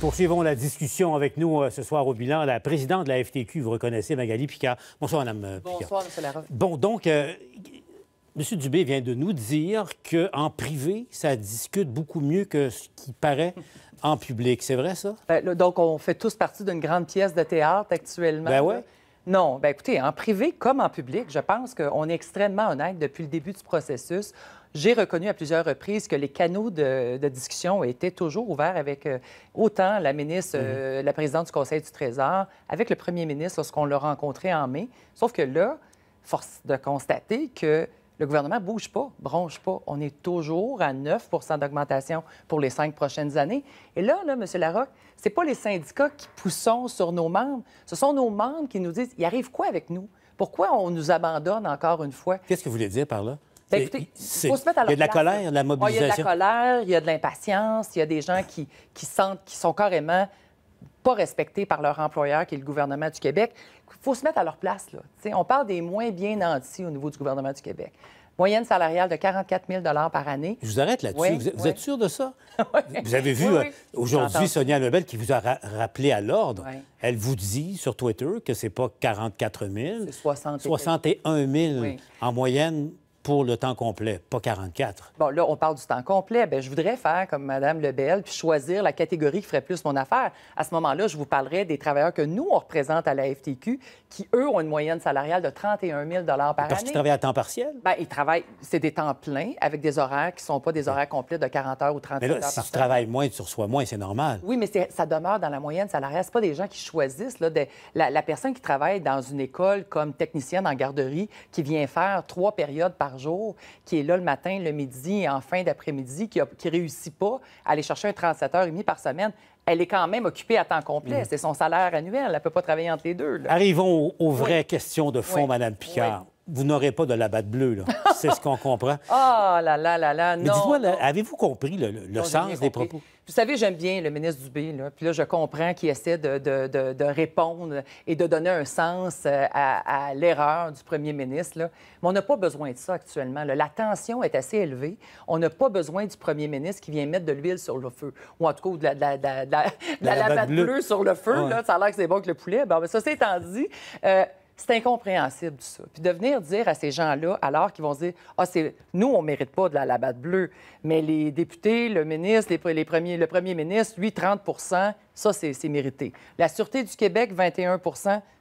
Poursuivons la discussion avec nous euh, ce soir au bilan. La présidente de la FTQ, vous reconnaissez, Magali Picard. Bonsoir, Madame euh, Picard. Bonsoir, M. Bon, donc, euh, monsieur M. Dubé vient de nous dire qu'en privé, ça discute beaucoup mieux que ce qui paraît en public. C'est vrai, ça? Bien, donc, on fait tous partie d'une grande pièce de théâtre actuellement. Ben ouais. Non, ben écoutez, en privé comme en public, je pense qu'on est extrêmement honnête depuis le début du processus. J'ai reconnu à plusieurs reprises que les canaux de, discussion étaient toujours ouverts avec euh, autant la ministre, mhm. euh, la présidente du Conseil du Trésor, avec le premier ministre lorsqu'on l'a rencontré en mai. Sauf que là, force de constater que le gouvernement ne bouge pas, bronche pas. On est toujours à 9 d'augmentation pour les cinq prochaines années. Et là, là M. Larocque, ce n'est pas les syndicats qui poussons sur nos membres, ce sont nos membres qui nous disent, il arrive quoi avec nous? Pourquoi on nous abandonne encore une fois? Qu'est-ce que vous voulez dire par là? Ben, il y a de la colère, de la mobilisation. il y a de la colère, il y a de l'impatience, il y a des gens qui, qui sentent, qui sont carrément pas respectés par leur employeur, qui est le gouvernement du Québec. Il faut se mettre à leur place. Là. on parle des moins bien nantis au niveau du gouvernement du Québec. Moyenne salariale de 44 000 par année. Je vous arrête là-dessus. vous, êtes sûr de ça? Vous avez vu euh, aujourd'hui Sonia Lebel qui vous a rappelé à l'ordre. Elle vous dit sur Twitter que c'est pas 44 000, 61 000 en moyenne pour le temps complet, pas 44. Bon, là, on parle du temps complet. Bien, je voudrais faire comme Mme Lebel, puis choisir la catégorie qui ferait plus mon affaire. À ce moment-là, je vous parlerai des travailleurs que nous, on représente à la FTQ, qui, eux, ont une moyenne salariale de 31 000 par année. Parce qu'ils travaillent à temps partiel? Bien, ils travaillent... C'est des temps pleins, avec des horaires qui ne sont pas des horaires complets de 40 heures ou 30 heures. Mais là, si tu travailles moins, tu reçois moins, c'est normal. Oui, mais ça demeure dans la moyenne salariale. Ce pas des gens qui choisissent. de... la, la personne qui travaille dans une école comme technicienne en garderie, qui vient faire trois périodes par jour qui est là le matin, le midi et en fin d'après-midi, qui ne réussit pas à aller chercher un 37 heures et demie par semaine, elle est quand même occupée à temps complet. Mm. C'est son salaire annuel. Elle ne peut pas travailler entre les deux. Arrivons aux, vraies questions de fond, Madame Mme Picard vous n'aurez pas de la batte bleue, C'est ce qu'on comprend. Ah oh là là là là, non. Mais dites-moi, avez-vous compris le, sens des propos? Vous savez, j'aime bien le ministre Dubé, là. Puis là, je comprends qu'il essaie de, répondre et de donner un sens euh, à, l'erreur du premier ministre, Mais on n'a pas besoin de ça actuellement, La tension est assez élevée. On n'a pas besoin du premier ministre qui vient mettre de l'huile sur le feu. Ou en tout cas, de la, batte bleue. sur le feu, Ça a l'air que c'est bon que le poulet. Bien, ça, c'est dit. Euh, c'est incompréhensible, tout ça. Puis de venir dire à ces gens-là, alors qu'ils vont dire Ah, c'est nous, on ne mérite pas de la, la bleue, mais les députés, le ministre, les, premiers, le premier ministre, lui, 30 ça, c'est mérité. La Sûreté du Québec, 21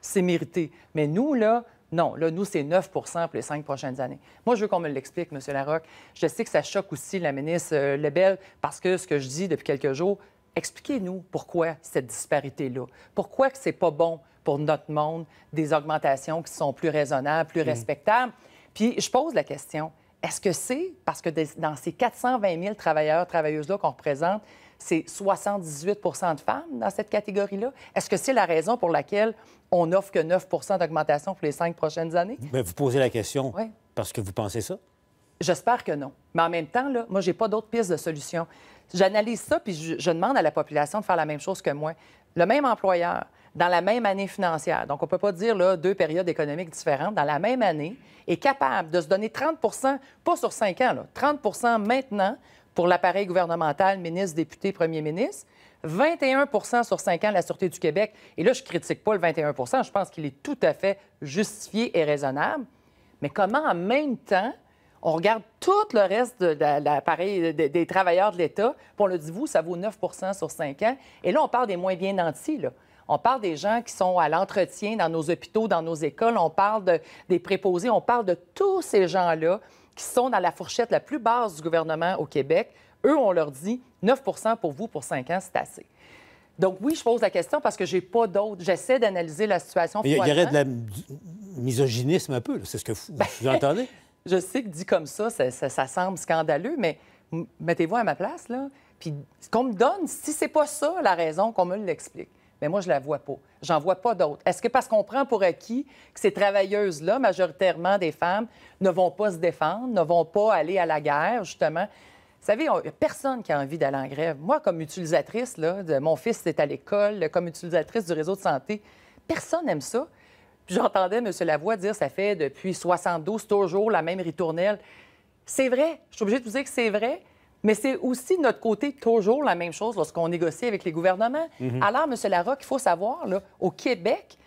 c'est mérité. Mais nous, là, non, là, nous, c'est 9 pour les cinq prochaines années. Moi, je veux qu'on me l'explique, M. Larocque. Je sais que ça choque aussi la ministre euh, Lebel parce que ce que je dis depuis quelques jours, Expliquez-nous pourquoi cette disparité-là. Pourquoi que c'est pas bon pour notre monde des augmentations qui sont plus raisonnables, plus hmm. respectables? Puis je pose la question, est-ce que c'est parce que dans ces 420 000 travailleurs, travailleuses-là qu'on représente, c'est 78 de femmes dans cette catégorie-là? Est-ce que c'est la raison pour laquelle on n'offre que 9 d'augmentation pour les cinq prochaines années? vous posez la question parce que vous pensez ça. J'espère que non. Mais en même temps, là, moi, j'ai pas d'autres piste de solution. J'analyse ça, puis je, demande à la population de faire la même chose que moi. Le même employeur, dans la même année financière, donc on ne peut pas dire deux périodes économiques différentes, dans la même année, est capable de se donner 30 pas sur 5 ans, 30 maintenant pour l'appareil gouvernemental, ministre, député, premier ministre, 21 sur 5 ans la Sûreté du Québec. Et là, je ne critique pas le 21 je pense qu'il est tout à fait justifié et raisonnable. Mais comment en même temps on regarde tout le reste de, l'appareil des travailleurs de l'État, puis on le dit, vous, ça vaut 9 sur 5 ans. Et là, on parle des moins bien nantis, On parle des gens qui sont à l'entretien dans nos hôpitaux, dans nos écoles, on parle des préposés, on parle de tous ces gens-là qui sont dans la fourchette la plus basse du gouvernement au Québec. Eux, on leur dit 9 pour vous pour 5 ans, c'est assez. Donc oui, je pose la question parce que j'ai pas d'autres. J'essaie d'analyser la situation. Il y, aurait de la misogynisme un peu, c'est ce que vous ben, entendez? je sais que dit comme ça, ça, semble scandaleux, mais mettez-vous à ma place, là. Puis ce qu'on me donne, si c'est pas ça la raison, qu'on me l'explique. Mais moi, je la vois pas. J'en vois pas d'autres. Est-ce que parce qu'on prend pour acquis que ces travailleuses-là, majoritairement des femmes, ne vont pas se défendre, ne vont pas aller à la guerre, justement? Vous savez, personne qui a envie d'aller en grève. Moi, comme utilisatrice, de, mon fils est à l'école, comme utilisatrice du réseau de santé, personne n'aime ça j'entendais M. Lavoie dire ça fait depuis 72 toujours la même ritournelle. C'est vrai. Je suis obligée de vous dire que c'est vrai. Mais c'est aussi notre côté toujours la même chose lorsqu'on négocie avec les gouvernements. Mm-hmm. Alors, M. Larocque, il faut savoir, là, au Québec,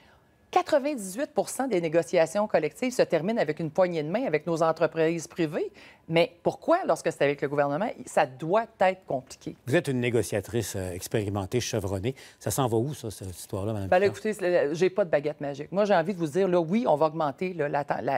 98 des négociations collectives se terminent avec une poignée de main avec nos entreprises privées. Mais pourquoi, lorsque c'est avec le gouvernement, ça doit être compliqué? Vous êtes une négociatrice euh, expérimentée, chevronnée. Ça s'en va où, ça, cette histoire-là, madame? Ben écoutez, euh, j'ai pas de baguette magique. Moi, j'ai envie de vous dire, là, oui, on va augmenter la,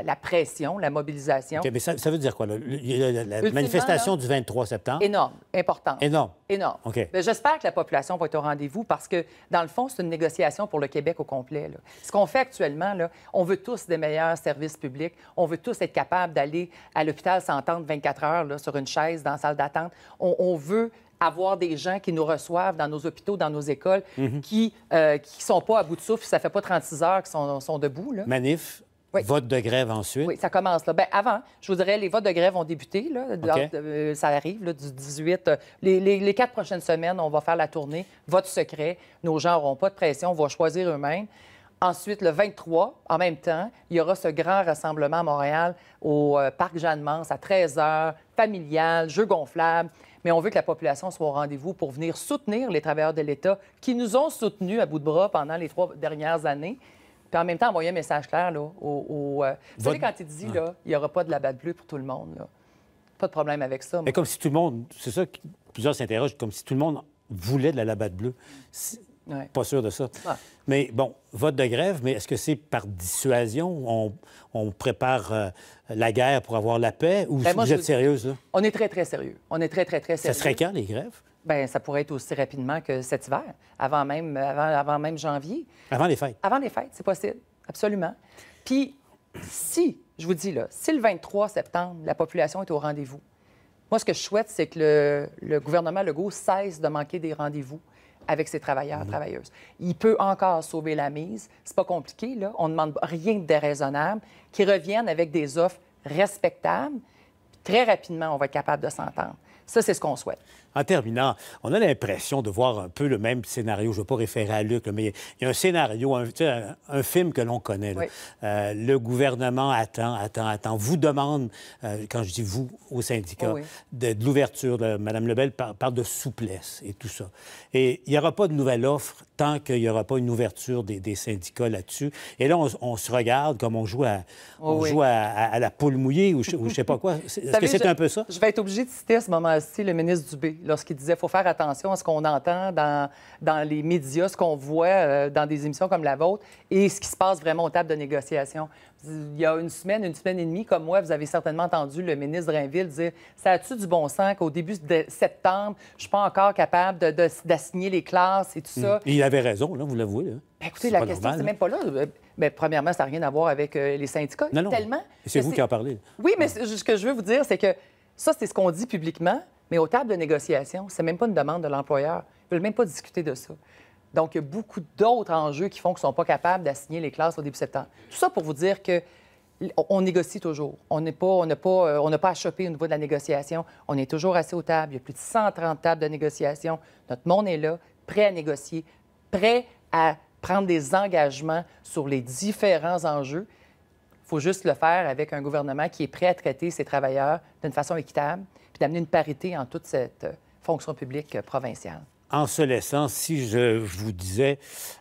la, pression, la mobilisation. mais ça, veut dire quoi? Là? La, manifestation du 23 septembre. Énorme, importante. Énorme énorme. J'espère que la population va être au rendez-vous parce que, dans le fond, c'est une négociation pour le Québec au complet. Ce qu'on fait actuellement, là, on veut tous des meilleurs services publics. On veut tous être capables d'aller à l'hôpital s'entendre 24 heures sur une chaise dans la salle d'attente. On, veut avoir des gens qui nous reçoivent dans nos hôpitaux, dans nos écoles, mm-hmm. qui ne euh, qui sont pas à bout de souffle, ça fait pas 36 heures qu'ils sont, debout. Là. Manif, Vote de grève ensuite. Oui, ça commence. Là. Bien, avant, je vous dirais, les votes de grève ont débuté. Là, euh, ça arrive là, du 18. Euh, les, quatre prochaines semaines, on va faire la tournée. Vote secret. Nos gens n'auront pas de pression. On va choisir eux-mêmes. Ensuite, le 23, en même temps, il y aura ce grand rassemblement à Montréal au euh, Parc Jeanne-Mance à 13 h, familial, jeu gonflable mais on veut que la population soit au rendez-vous pour venir soutenir les travailleurs de l'État qui nous ont soutenus à bout de bras pendant les trois dernières années. Puis en même temps, envoyer un message clair là, au. Euh, vous savez, quand il dit, là, il n'y aura pas de la batte bleue pour tout le monde, Pas de problème avec ça. Mais comme si tout le monde. C'est ça que plusieurs s'interrogent, comme si tout le monde voulait de la labatte bleue. Pas sûr de ça. Ah. Mais bon, vote de grève, mais est-ce que c'est par dissuasion? On, prépare euh, la guerre pour avoir la paix? Ou ben, vous êtes sérieuse? Là? On est très, très sérieux. On est très, très, très sérieux. Ça serait quand, les grèves? Bien, ça pourrait être aussi rapidement que cet hiver, avant même, avant, même janvier. Avant les fêtes. Avant les fêtes, c'est possible, absolument. Puis, si, je vous dis là, si le 23 septembre, la population est au rendez-vous, moi, ce que je souhaite, c'est que le, le, gouvernement Legault cesse de manquer des rendez-vous avec ses travailleurs, mmh. travailleuses. Il peut encore sauver la mise. C'est pas compliqué, là. On ne demande rien de déraisonnable. Qu'ils reviennent avec des offres respectables, très rapidement, on va être capable de s'entendre. Ça, c'est ce qu'on souhaite. En terminant, on a l'impression de voir un peu le même scénario. Je ne veux pas référer à Luc, mais il y a un scénario, un, film que l'on connaît. Euh, le gouvernement attend, attend, attend. Vous demande, euh, quand je dis vous, au syndicat, de oh de, de l'ouverture. Madame Lebel parle, de souplesse et tout ça. Et il n'y aura pas de nouvelle offre tant qu'il n'y aura pas une ouverture des, syndicats là-dessus. Et là, on, se regarde comme on oh joue à, à, à, la poule mouillée ou je ne sais pas quoi. Est-ce que c'est un peu ça? Je vais être obligée de citer à ce moment-ci le ministre Dubé, lorsqu'il disait qu'il faut faire attention à ce qu'on entend dans, dans les médias, ce qu'on voit euh, dans des émissions comme la vôtre et ce qui se passe vraiment aux tables de négociation. Il y a une semaine, une semaine et demie, comme moi, vous avez certainement entendu le ministre Rainville dire Ça a-tu du bon sens qu'au début de septembre, je ne suis pas encore capable d'assigner de, les classes et tout hmm. ça? il avait raison, là, vous l'avouez. Ben, écoutez, la question, c'est même pas là. Euh, Bien, premièrement, ça n'a rien à voir avec euh, les syndicats. Non, non. Tellement. C'est vous qui en parlez. Oui, mais ah. ce que je veux vous dire, c'est que ça, c'est ce qu'on dit publiquement, mais aux tables de négociation, c'est même pas une demande de l'employeur. Ils ne veulent même pas discuter de ça. Donc, il y a beaucoup d'autres enjeux qui font qu'ils ne sont pas capables d'assigner les classes au début septembre. Tout ça pour vous dire que on négocie toujours. On n'est pas, n'a pas, on n'a pas à euh, choper au niveau de la négociation. On est toujours assez aux tables. Il y a plus de 130 tables de négociation. Notre monde est là, prêt à négocier, prêt à prendre des engagements sur les différents enjeux. Il faut juste le faire avec un gouvernement qui est prêt à traiter ses travailleurs d'une façon équitable, puis d'amener une parité en toute cette euh, fonction publique euh, provinciale. En se laissant, si je vous disais,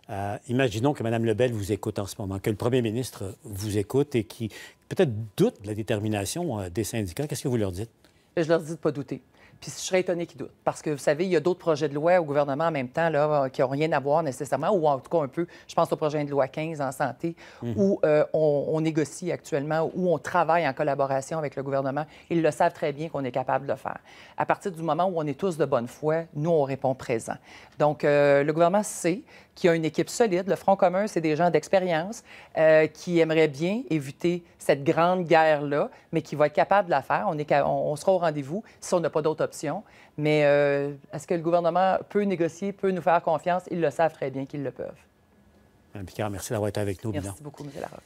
euh, imaginons que Mme Lebel vous écoute en ce moment, que le premier ministre vous écoute et qui peut-être doute de la détermination des syndicats, qu'est-ce que vous leur dites? Je leur dis de ne pas douter. Puis je serais étonné qu'ils doutent. Parce que vous savez, il y a d'autres projets de loi au gouvernement en même temps là, euh, qui n'ont rien à voir nécessairement, ou en tout cas un peu. Je pense au projet de loi 15 en santé, mhm. où euh, on, négocie actuellement, où on travaille en collaboration avec le gouvernement. Ils le savent très bien qu'on est capable de le faire. À partir du moment où on est tous de bonne foi, nous, on répond présent. Donc, euh, le gouvernement sait qui a une équipe solide. Le Front commun, c'est des gens d'expérience euh, qui aimeraient bien éviter cette grande guerre-là, mais qui vont être capable de la faire. On, est, on, sera au rendez-vous si on n'a pas d'autre option. Mais euh, est-ce que le gouvernement peut négocier, peut nous faire confiance? Ils le savent très bien qu'ils le peuvent. Mme Picard, merci d'avoir été avec nous. Merci beaucoup, M. Larocque.